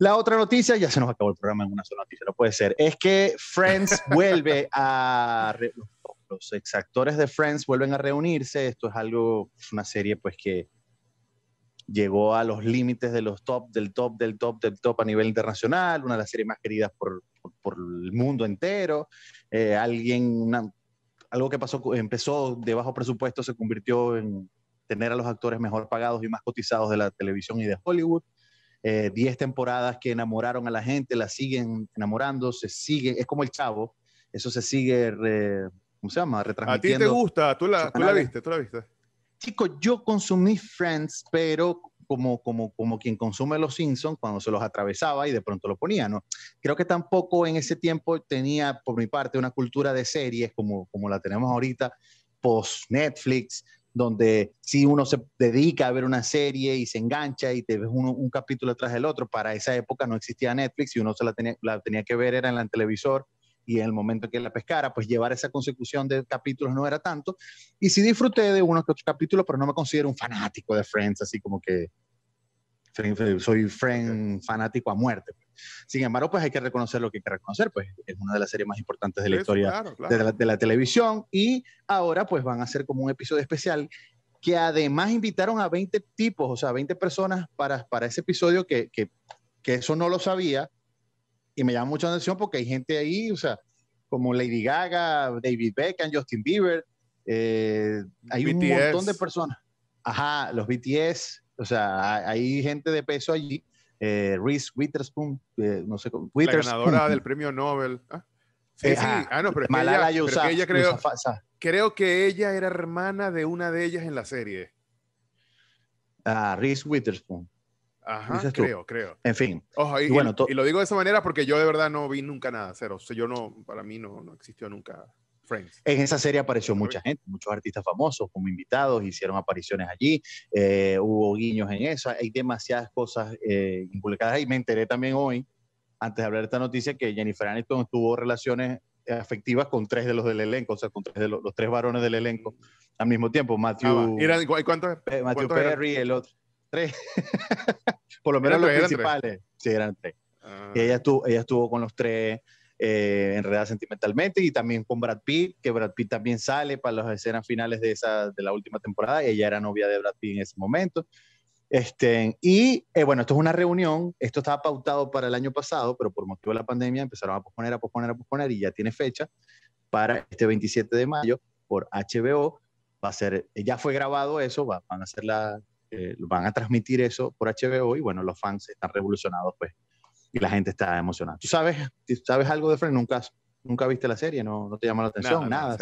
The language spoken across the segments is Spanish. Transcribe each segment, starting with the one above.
La otra noticia, ya se nos acabó el programa en una sola noticia, no puede ser, es que Friends vuelve a... los, exactores de Friends vuelven a reunirse, esto es algo, una serie pues que llegó a los límites de los top, del top, del top, del top a nivel internacional, una de las series más queridas por, el mundo entero. Eh, alguien, algo que pasó, empezó de bajo presupuesto, se convirtió en tener a los actores mejor pagados y más cotizados de la televisión y de Hollywood. 10 eh, temporadas que enamoraron a la gente, la siguen enamorando, se sigue, es como el chavo, eso se sigue, ¿cómo se llama? Retransmitiendo. ¿A ti te gusta? ¿Tú la, ¿tú la viste? ¿Tú la viste? Chico, yo consumí Friends, pero como, como, como quien consume los Simpsons cuando se los atravesaba y de pronto lo ponía, ¿no? Creo que tampoco en ese tiempo tenía, por mi parte, una cultura de series como, como la tenemos ahorita, post Netflix, donde si uno se dedica a ver una serie y se engancha y te ves un capítulo tras el otro, para esa época no existía Netflix y uno se la tenía, la tenía que ver era en el televisor y en el momento que la pescara, pues llevar esa consecución de capítulos no era tanto. Y sí disfruté de unos que otros capítulos, pero no me considero un fanático de Friends, así como que soy fanático a muerte. Sin embargo, pues hay que reconocer lo que hay que reconocer, pues es una de las series más importantes de la historia De, la, televisión y ahora pues van a hacer como un episodio especial que además invitaron a 20 tipos, o sea, 20 personas para, para ese episodio que, eso no lo sabía y me llama mucho atención porque hay gente ahí, o sea, como Lady Gaga, David Beckham, Justin Bieber, eh, hay un montón de personas. Ajá, los BTS, o sea, hay gente de peso allí eh, Reese Witherspoon, eh, no sé ganadora del premio Nobel. Ah, sí, ah, no, pero que ella, creo, que ella era hermana de una de ellas en la serie. Ah, Reese Witherspoon. Ajá, creo, creo. En fin. y, lo digo de esa manera porque yo de verdad no vi nunca nada, cero. O sea, yo no, para mí no existió nunca en esa serie apareció mucha gente, muchos artistas famosos como invitados, hicieron apariciones allí, eh, hubo guiños en eso, hay demasiadas cosas eh, publicadas Me enteré también hoy, antes de hablar de esta noticia, que Jennifer Aniston tuvo relaciones afectivas con tres de los del elenco, o sea, con tres de los, tres varones del elenco al mismo tiempo. Matthew, ah, ¿cuántos, eh, Matthew Perry, el otro. Tres. Por lo menos los principales. Sí, eran tres. y ah. Ella, estuvo, ella estuvo con los tres eh, Enredada Sentimentalmente, y también con Brad Pitt, que Brad Pitt también sale para las escenas finales de, esa, de la última temporada, ella era novia de Brad Pitt en ese momento. Este, y eh, bueno, esto es una reunión, esto estaba pautado para el año pasado, pero por motivo de la pandemia empezaron a posponer, a posponer, a posponer, y ya tiene fecha para este 27 de mayo por HBO. Va a ser, eh, ya fue grabado eso, van a hacer la, eh, van a transmitir eso por HBO y bueno, los fans están revolucionados pues y la gente está emocionada. ¿Tú sabes, sabes algo de Friends? ¿Nunca, nunca viste la serie? ¿No, no te llama la atención? Nada.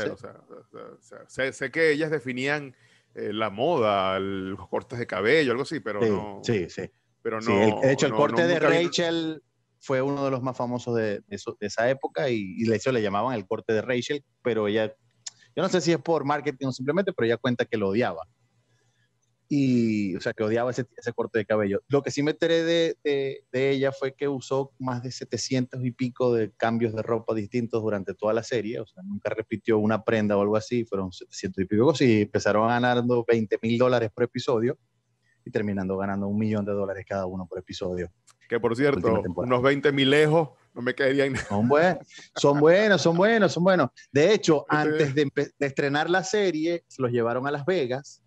sé, sé, que ellas definían eh, la moda, los cortes de cabello, algo así, pero no. Sí, sí. Pero no, de hecho, el corte de Rachel fue uno de los más famosos de, esa época y, de hecho le llamaban el corte de Rachel, pero ella, yo no sé si es por marketing o simplemente, pero ella cuenta que lo odiaba y, o sea, que odiaba ese, ese corte de cabello. Lo que sí me enteré de, de, ella fue que usó más de 700 y pico de cambios de ropa distintos durante toda la serie, o sea, nunca repitió una prenda o algo así, fueron 700 y pico cosas y empezaron ganando 20 mil dólares por episodio y terminando ganando un millón de dólares cada uno por episodio. Que por cierto, unos 20 mil lejos no me quedaría Son, son buenos, son buenos, son buenos. De hecho, este antes de, de estrenar la serie, se los llevaron a Las Vegas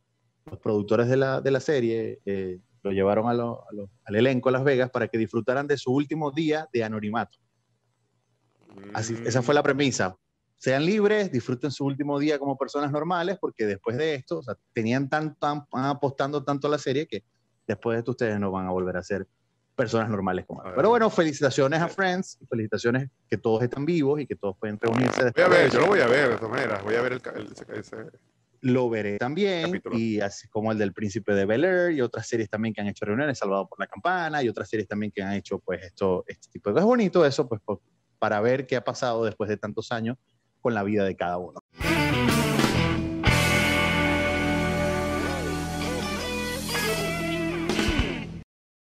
los productores de la, de la serie eh, lo llevaron al elenco a Las Vegas para que disfrutaran de su último día de anonimato. Así, esa fue la mm. premisa. Sean libres, disfruten su último día como personas normales, porque después de esto, o sea, tenían tan, apostando tanto a la serie que después de esto ustedes no van a volver a ser personas normales como Pero bueno, felicitaciones a Friends, felicitaciones que todos están vivos y que todos pueden reunirse. Voy a ver, yo lo voy a ver de todas voy a ver el, lo veré también, y así como el del Príncipe de Bel y otras series también que han hecho reuniones, Salvado por la Campana, y otras series también que han hecho pues esto, este tipo de cosas. Es bonito eso, pues para ver qué ha pasado después de tantos años con la vida de cada uno.